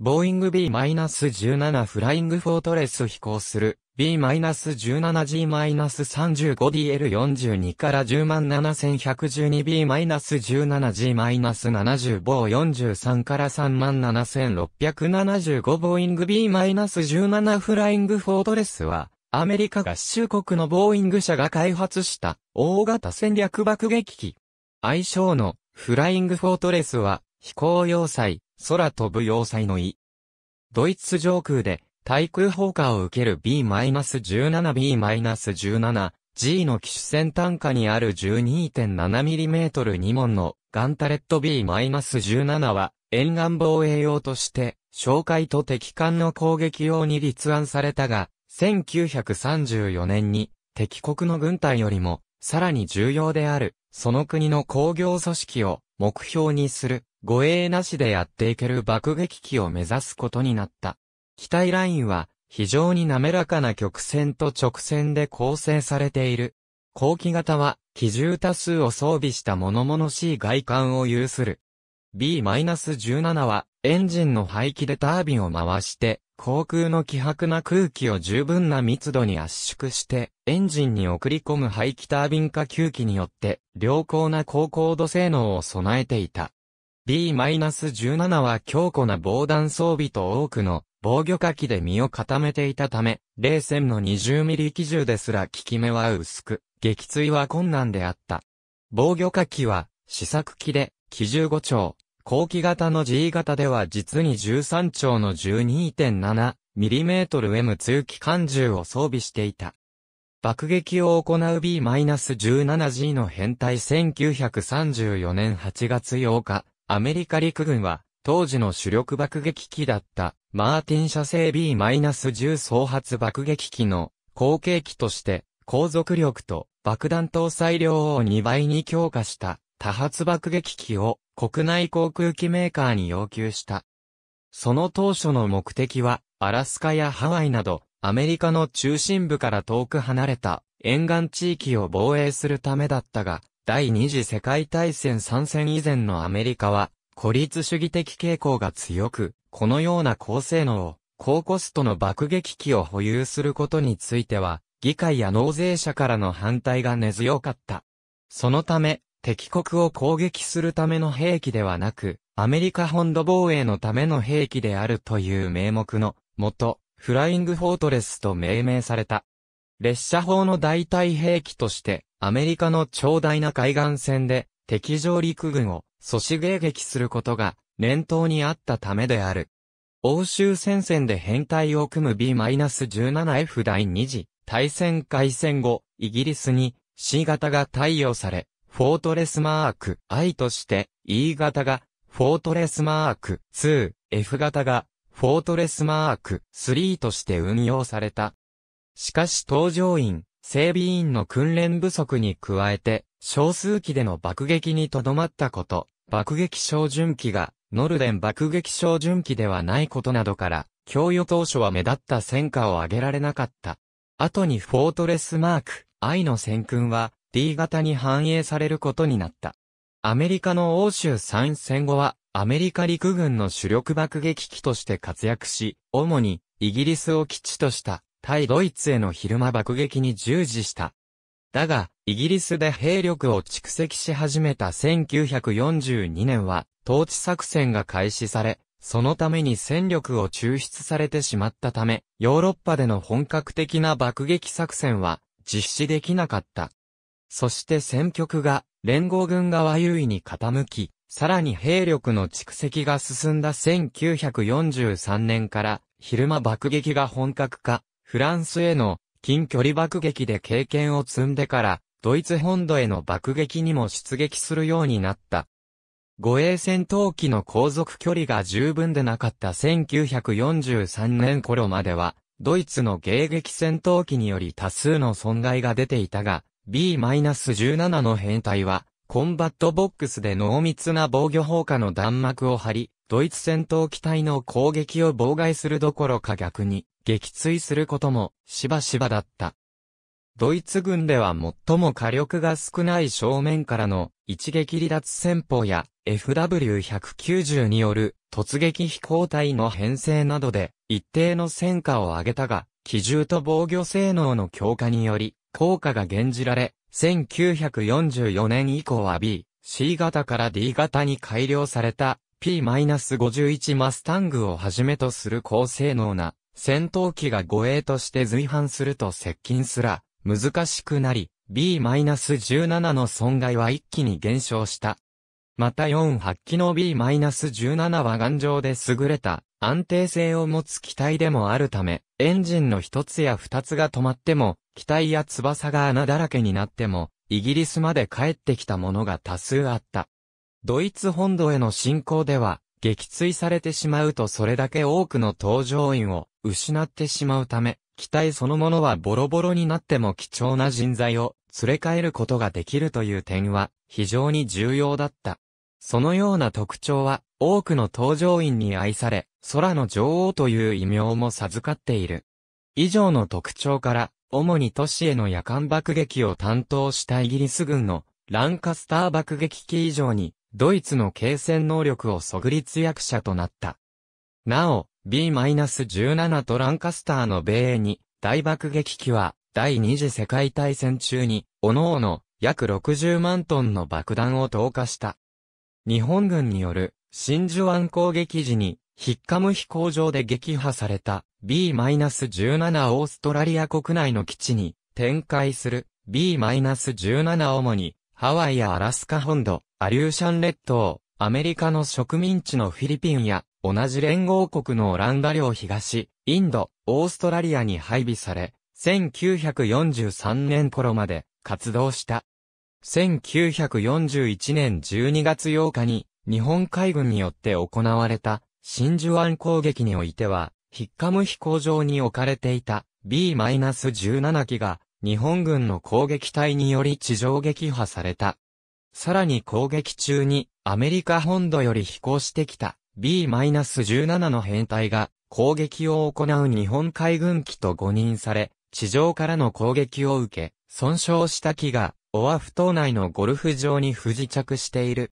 ボーイング B-17 フライングフォートレス飛行する B-17G-35DL42 から107,112 B-17G-75 を43から37,675ボーイング B-17 フライングフォートレスはアメリカ合衆国のボーイング社が開発した大型戦略爆撃機。愛称のフライングフォートレスは飛行要塞空飛ぶ要塞の意。ドイツ上空で、対空砲火を受ける B-17B-17G の機種戦単下にある 12.7mm 2門のガンタレット B-17 は沿岸防衛用として哨戒と敵艦の攻撃用に立案されたが1934年に敵国の軍隊よりもさらに重要であるその国の工業組織を目標にする、護衛なしでやっていける爆撃機を目指すことになった。機体ラインは、非常に滑らかな曲線と直線で構成されている。後期型は、機銃多数を装備した物々しい外観を有する。B-17 は、エンジンの排気でタービンを回して、航空の希薄な空気を十分な密度に圧縮して、エンジンに送り込む排気タービン化吸気によって、良好な高高度性能を備えていた。B-17 は強固な防弾装備と多くの防御火器で身を固めていたため、冷戦の2 0ミリ機銃ですら効き目は薄く、撃墜は困難であった。防御火器は、試作機で、機銃5丁、後期型の G 型では実に13兆の 12.7mm M2 機関銃を装備していた。爆撃を行う B-17G の編隊1934年8月8日、アメリカ陸軍は当時の主力爆撃機だったマーティン社製 B-10 総発爆撃機の後継機として航続力と爆弾搭載量を2倍に強化した多発爆撃機を国内航空機メーカーに要求した。その当初の目的は、アラスカやハワイなど、アメリカの中心部から遠く離れた沿岸地域を防衛するためだったが、第二次世界大戦参戦以前のアメリカは、孤立主義的傾向が強く、このような高性能、高コストの爆撃機を保有することについては、議会や納税者からの反対が根強かった。そのため、敵国を攻撃するための兵器ではなく、アメリカ本土防衛のための兵器であるという名目のもと、フライングフォートレスと命名された。列車砲の代替兵器として、アメリカの長大な海岸線で敵上陸軍を阻止迎撃することが念頭にあったためである。欧州戦線で編隊を組む B-17F 第2次大戦開戦後、イギリスに C 型が貸与され、フォートレスマーク I として、E 型が、フォートレスマーク 2F 型が、フォートレスマーク3として運用された。しかし搭乗員、整備員の訓練不足に加えて、少数機での爆撃にとどまったこと、爆撃照準機が、ノルデン爆撃照準機ではないことなどから、供与当初は目立った戦果を上げられなかった。後にフォートレスマーク I の戦訓は、D 型に反映されることになった。アメリカの欧州参戦後は、アメリカ陸軍の主力爆撃機として活躍し、主にイギリスを基地とした対ドイツへの昼間爆撃に従事した。だが、イギリスで兵力を蓄積し始めた1942年は、統治作戦が開始され、そのために戦力を抽出されてしまったため、ヨーロッパでの本格的な爆撃作戦は実施できなかった。そして戦局が連合軍側優位に傾き、さらに兵力の蓄積が進んだ1943年から昼間爆撃が本格化、フランスへの近距離爆撃で経験を積んでから、ドイツ本土への爆撃にも出撃するようになった。護衛戦闘機の航続距離が十分でなかった1943年頃までは、ドイツの迎撃戦闘機により多数の損害が出ていたが、B-17 の編隊は、コンバットボックスで濃密な防御砲火の弾幕を張り、ドイツ戦闘機体の攻撃を妨害するどころか逆に、撃墜することも、しばしばだった。ドイツ軍では最も火力が少ない正面からの一撃離脱戦法や FW190 による突撃飛行隊の編成などで一定の戦果を上げたが、機銃と防御性能の強化により効果が現じられ、1944年以降は B、C 型から D 型に改良された P-51 マスタングをはじめとする高性能な戦闘機が護衛として随伴すると接近すら難しくなり、B-17 の損害は一気に減少した。また4発機の B-17 は頑丈で優れた安定性を持つ機体でもあるため、エンジンの一つや二つが止まっても機体や翼が穴だらけになっても、イギリスまで帰ってきたものが多数あった。ドイツ本土への侵攻では、撃墜されてしまうとそれだけ多くの搭乗員を失ってしまうため、機体そのものはボロボロになっても貴重な人材を連れ帰ることができるという点は非常に重要だった。そのような特徴は多くの搭乗員に愛され、空の女王という異名も授かっている。以上の特徴から主に都市への夜間爆撃を担当したイギリス軍のランカスター爆撃機以上に、ドイツの継戦能力をそぐ立役者となった。なお、B-17 とランカスターの米英に、大爆撃機は、第二次世界大戦中に、各々、約60万トンの爆弾を投下した。日本軍による、真珠湾攻撃時に、ヒッカム飛行場で撃破された、B-17 オーストラリア国内の基地に展開する B-17 主にハワイやアラスカ本土、アリューシャン列島、アメリカの植民地のフィリピンや同じ連合国のオランダ領東、インド、オーストラリアに配備され、1943年頃まで活動した。1941年12月8日に日本海軍によって行われた真珠湾攻撃においてはヒッカム飛行場に置かれていた B-17 機が日本軍の攻撃隊により地上撃破された。さらに攻撃中にアメリカ本土より飛行してきた B-17 の編隊が攻撃を行う日本海軍機と誤認され、地上からの攻撃を受け、損傷した機がオアフ島内のゴルフ場に不時着している。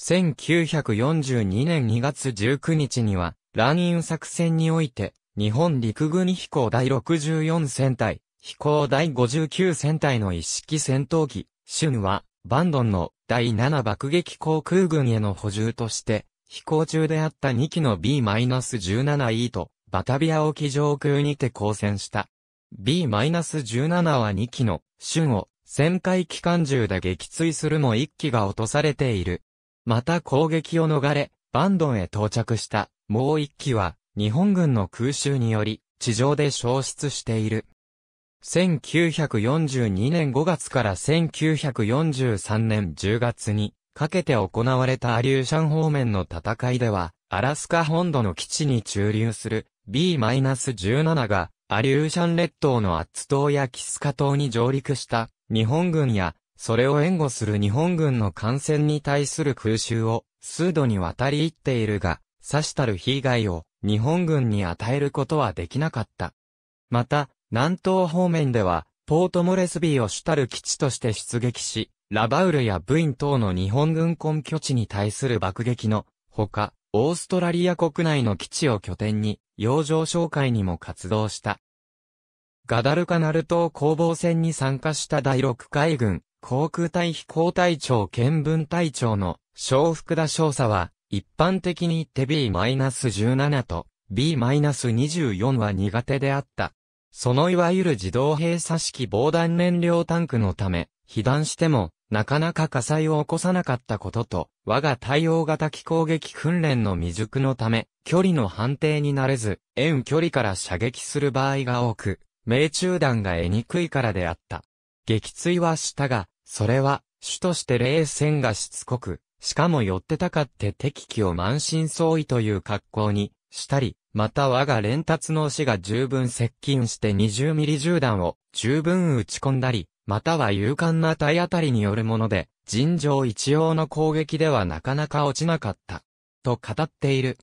1942年2月19日には乱飲作戦において、日本陸軍飛行第64戦隊、飛行第59戦隊の一式戦闘機、シュンは、バンドンの第7爆撃航空軍への補充として、飛行中であった2機の B-17E と、バタビア沖上空にて交戦した。B-17 は2機の、シュンを、旋回機関銃で撃墜するも1機が落とされている。また攻撃を逃れ、バンドンへ到着したもう一機は、日本軍の空襲により、地上で消失している。1942年5月から1943年10月にかけて行われたアリューシャン方面の戦いでは、アラスカ本土の基地に駐留する B-17 がアリューシャン列島のアッツ島やキスカ島に上陸した日本軍や、それを援護する日本軍の艦船に対する空襲を数度に渡り行っているが、さしたる被害を日本軍に与えることはできなかった。また、南東方面では、ポートモレスビーを主たる基地として出撃し、ラバウルやブイン等の日本軍根拠地に対する爆撃のほか、オーストラリア国内の基地を拠点に、洋上商会にも活動した。ガダルカナル島攻防戦に参加した第6海軍、航空隊飛行隊長兼分隊長の小福田少佐は、一般的に手 B-17 と B-24 は苦手であった。そのいわゆる自動閉鎖式防弾燃料タンクのため、被弾しても、なかなか火災を起こさなかったことと、我が対応型機攻撃訓練の未熟のため、距離の判定になれず、遠距離から射撃する場合が多く、命中弾が得にくいからであった。撃墜はしたが、それは、主として冷戦がしつこく、しかも寄ってたかって敵機を満身創痍という格好にしたり、また我が連達の死が十分接近して20ミリ銃弾を十分打ち込んだり、または勇敢な体当たりによるもので、尋常一応の攻撃ではなかなか落ちなかった。と語っている。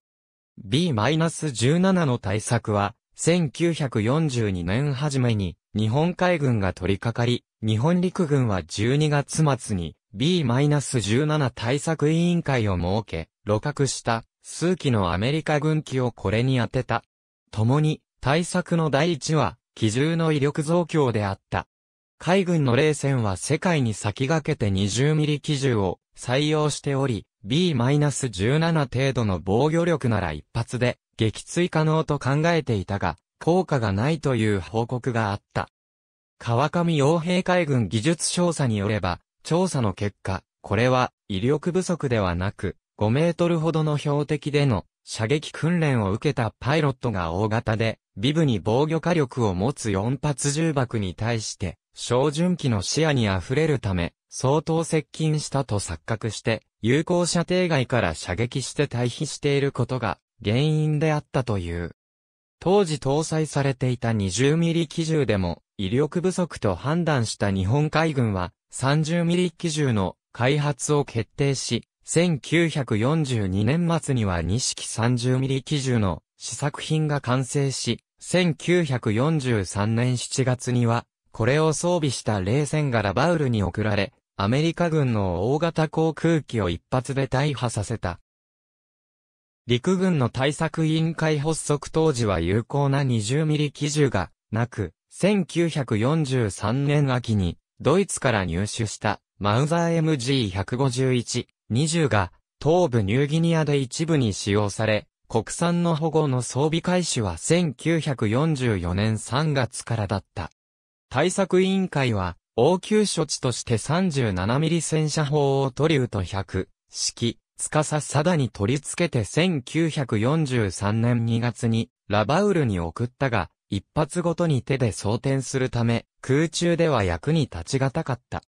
B-17 の対策は、1942年初めに日本海軍が取り掛かり、日本陸軍は12月末に B-17 対策委員会を設け、露獲した数機のアメリカ軍機をこれに当てた。共に、対策の第一は、機銃の威力増強であった。海軍の冷戦は世界に先駆けて2 0ミリ機銃を採用しており、B-17 程度の防御力なら一発で撃墜可能と考えていたが、効果がないという報告があった。川上洋平海軍技術調査によれば、調査の結果、これは威力不足ではなく、5メートルほどの標的での射撃訓練を受けたパイロットが大型で、ビブに防御火力を持つ4発重爆に対して、照準機の視野に溢れるため、相当接近したと錯覚して、有効射程外から射撃して退避していることが原因であったという。当時搭載されていた2 0ミリ機銃でも、威力不足と判断した日本海軍は、30ミリ機銃の開発を決定し、1942年末には2式30ミリ機銃の試作品が完成し、1943年7月には、これを装備した冷戦がラバウルに送られ、アメリカ軍の大型航空機を一発で大破させた。陸軍の対策委員会発足当時は有効な20ミリ機銃がなく、1943年秋にドイツから入手したマウザー MG151、20が東部ニューギニアで一部に使用され、国産の保護の装備開始は1944年3月からだった。対策委員会は、応急処置として 37mm 戦車砲をトリウト100、式、司定に取り付けて1943年2月にラバウルに送ったが、一発ごとに手で装填するため、空中では役に立ちがたかった。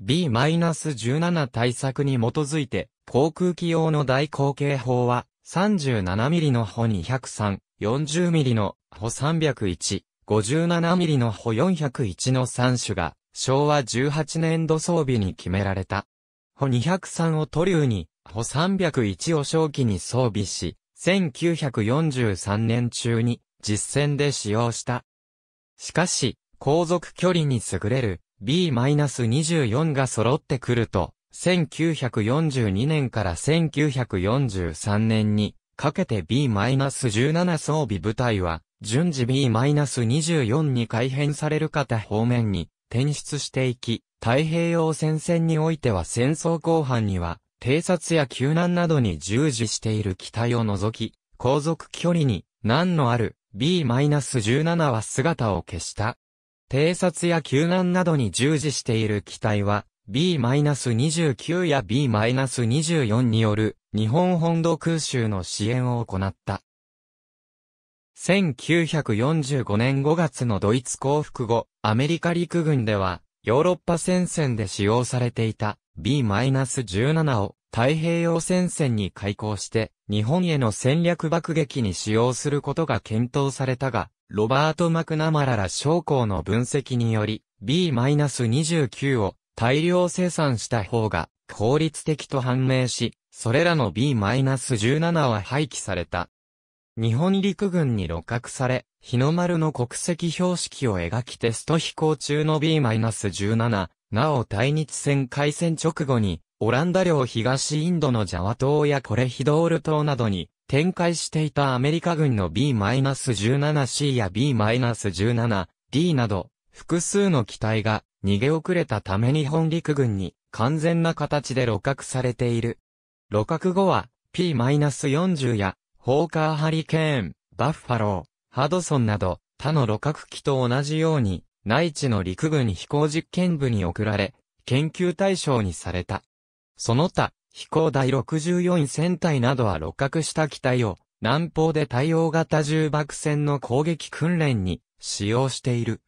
B-17 対策に基づいて、航空機用の大口径砲は、37mm の歩203、40mm の歩301、57mm の歩401の3種が、昭和18年度装備に決められた。歩203を塗流に、歩301を正規に装備し、1943年中に実戦で使用した。しかし、航続距離に優れる B-24 が揃ってくると、1942年から1943年にかけて B-17 装備部隊は、順次 B-24 に改変される方方面に転出していき、太平洋戦線においては戦争後半には、偵察や救難などに従事している機体を除き、航続距離に何のある B-17 は姿を消した。偵察や救難などに従事している機体は、B-29 や B-24 による日本本土空襲の支援を行った。1945年5月のドイツ降伏後、アメリカ陸軍ではヨーロッパ戦線で使用されていた B-17 を太平洋戦線に開港して、日本への戦略爆撃に使用することが検討されたが、ロバート・マクナマララ将校の分析により、B-29 を大量生産した方が効率的と判明し、それらの B-17 は廃棄された。日本陸軍に露獲され、日の丸の国籍標識を描きテスト飛行中の B-17 なお対日戦開戦直後に、オランダ領東インドのジャワ島やコレヒドール島などに展開していたアメリカ軍の B-17C や B-17D など複数の機体が逃げ遅れたため日本陸軍に完全な形で露獲されている。露獲後は P-40 やホーカーハリケーン、バッファロー、ハドソンなど他の露獲機と同じように内地の陸軍飛行実験部に送られ、研究対象にされた。その他、飛行第64戦隊などは六角した機体を、南方で対応型重爆戦の攻撃訓練に使用している。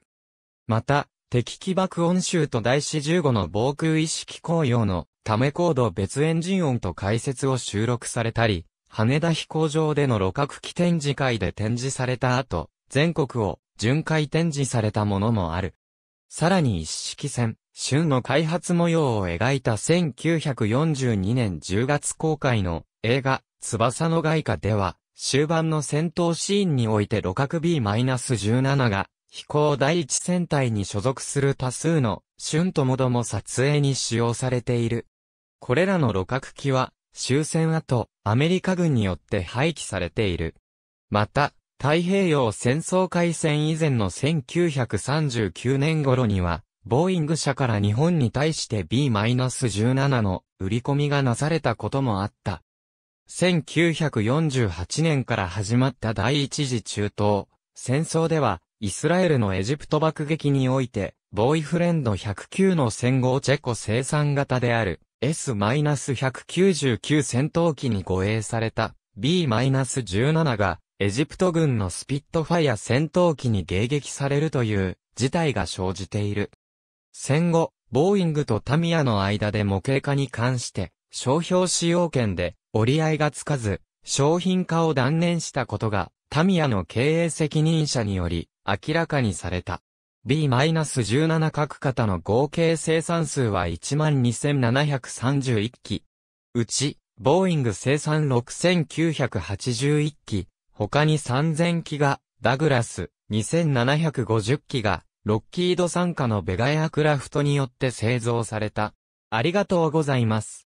また、敵機爆音集と第四15の防空意識公用のため高度別エンジン音と解説を収録されたり、羽田飛行場での六角機展示会で展示された後、全国を巡回展示されたものもある。さらに一式船、春の開発模様を描いた1942年10月公開の映画、翼の外貨では、終盤の戦闘シーンにおいて六角 B-17 が飛行第一戦隊に所属する多数の春ともども撮影に使用されている。これらの六角機は終戦後アメリカ軍によって廃棄されている。また、太平洋戦争開戦以前の1939年頃には、ボーイング社から日本に対して B-17 の売り込みがなされたこともあった。1948年から始まった第一次中東戦争では、イスラエルのエジプト爆撃において、ボーイフレンド109の戦後チェコ生産型である S-199 戦闘機に護衛された B-17 がエジプト軍のスピットファイア戦闘機に迎撃されるという事態が生じている。戦後、ボーイングとタミヤの間で模型化に関して、商標使用権で折り合いがつかず、商品化を断念したことが、タミヤの経営責任者により明らかにされた。B-17 各型の合計生産数は12,731機。うち、ボーイング生産6,981機、他に3000機が、ダグラス、2750機が、ロッキード傘下のベガエアクラフトによって製造された。ありがとうございます。